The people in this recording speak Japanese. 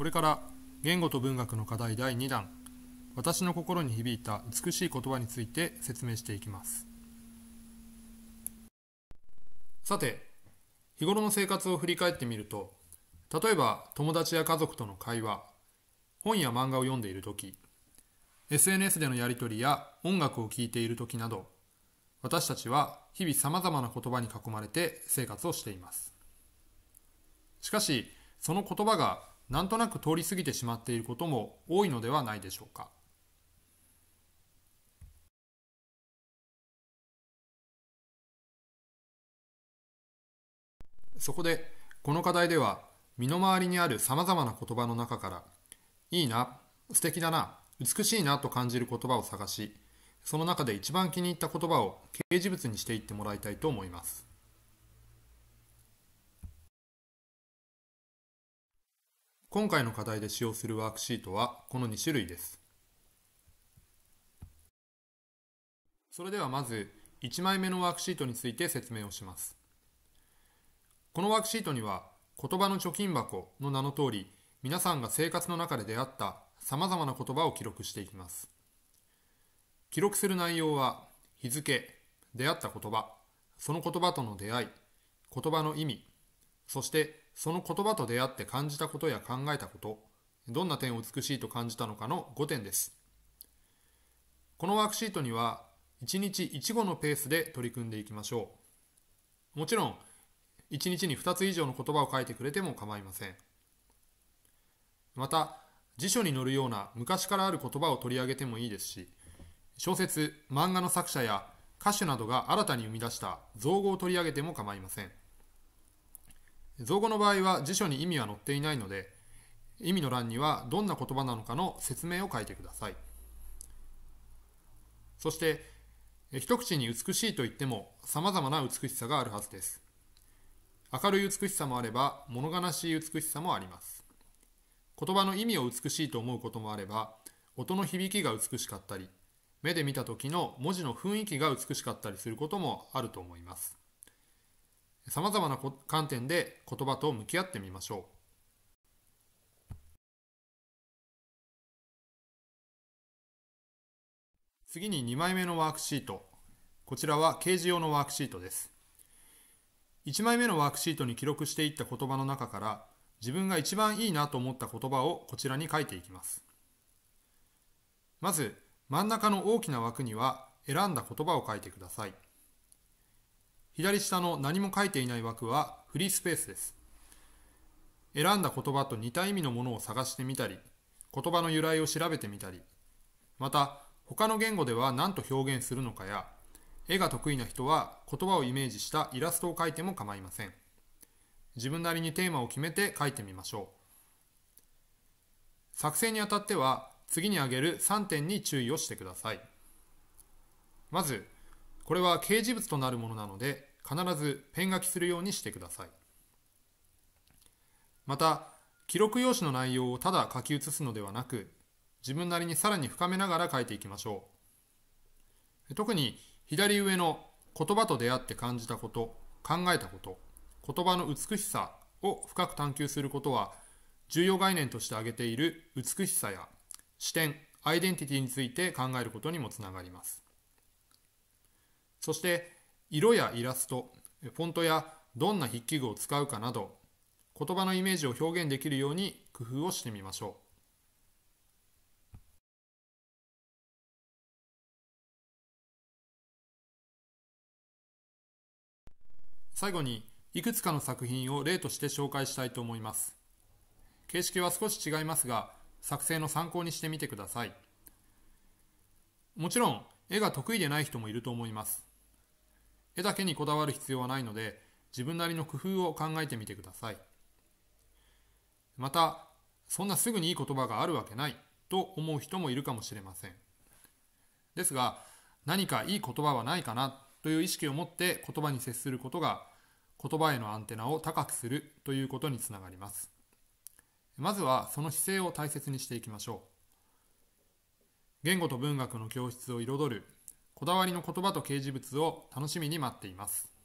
これから言語と文学の課題第2弾私の心に響いた美しい言葉について説明していきますさて日頃の生活を振り返ってみると例えば友達や家族との会話本や漫画を読んでいる時 SNS でのやり取りや音楽を聴いている時など私たちは日々さまざまな言葉に囲まれて生活をしていますしかしその言葉がなんとなく通り過ぎてしまっていることも多いのではないでしょうか。そこでこの課題では身の回りにあるさまざまな言葉の中からいいな素敵だな美しいなと感じる言葉を探しその中で一番気に入った言葉を掲示物にしていってもらいたいと思います。今回の課題で使用するワークシートはこの2種類です。それではまず1枚目のワークシートについて説明をします。このワークシートには言葉の貯金箱の名の通り皆さんが生活の中で出会った様々な言葉を記録していきます。記録する内容は日付、出会った言葉、その言葉との出会い、言葉の意味、そしてその言葉と出会って感じたことや考えたこと、どんな点を美しいと感じたのかの5点です。このワークシートには、1日1語のペースで取り組んでいきましょう。もちろん、1日に2つ以上の言葉を書いてくれても構いません。また、辞書に載るような昔からある言葉を取り上げてもいいですし、小説、漫画の作者や歌手などが新たに生み出した造語を取り上げても構いません。造語の場合は辞書に意味は載っていないので意味の欄にはどんな言葉なのかの説明を書いてくださいそして一口に美しいといってもさまざまな美しさがあるはずです明るい美しさもあれば物悲しい美しさもあります言葉の意味を美しいと思うこともあれば音の響きが美しかったり目で見た時の文字の雰囲気が美しかったりすることもあると思いますさまざまな観点で言葉と向き合ってみましょう。次に2枚目のワークシート。こちらは掲示用のワークシートです。1枚目のワークシートに記録していった言葉の中から、自分が一番いいなと思った言葉をこちらに書いていきます。まず、真ん中の大きな枠には選んだ言葉を書いてください。左下の何も書いていない枠はフリースペースです。選んだ言葉と似た意味のものを探してみたり、言葉の由来を調べてみたり、また他の言語では何と表現するのかや、絵が得意な人は言葉をイメージしたイラストを描いても構いません。自分なりにテーマを決めて書いてみましょう。作成にあたっては次に挙げる3点に注意をしてください。まず、これは掲示物となるものなので必ずペン書きするようにしてくださいまた記録用紙の内容をただ書き写すのではなく自分なりにさらに深めながら書いていきましょう特に左上の言葉と出会って感じたこと考えたこと言葉の美しさを深く探求することは重要概念として挙げている美しさや視点アイデンティティについて考えることにもつながりますそして色やイラスト、フォントやどんな筆記具を使うかなど、言葉のイメージを表現できるように工夫をしてみましょう。最後に、いくつかの作品を例として紹介したいと思います。形式は少し違いますが、作成の参考にしてみてください。もちろん、絵が得意でない人もいると思います。絵だけにこだわる必要はないので自分なりの工夫を考えてみてくださいまたそんなすぐにいい言葉があるわけないと思う人もいるかもしれませんですが何かいい言葉はないかなという意識を持って言葉に接することが言葉へのアンテナを高くするということにつながりますまずはその姿勢を大切にしていきましょう言語と文学の教室を彩るこだわりの言葉と掲示物を楽しみに待っています。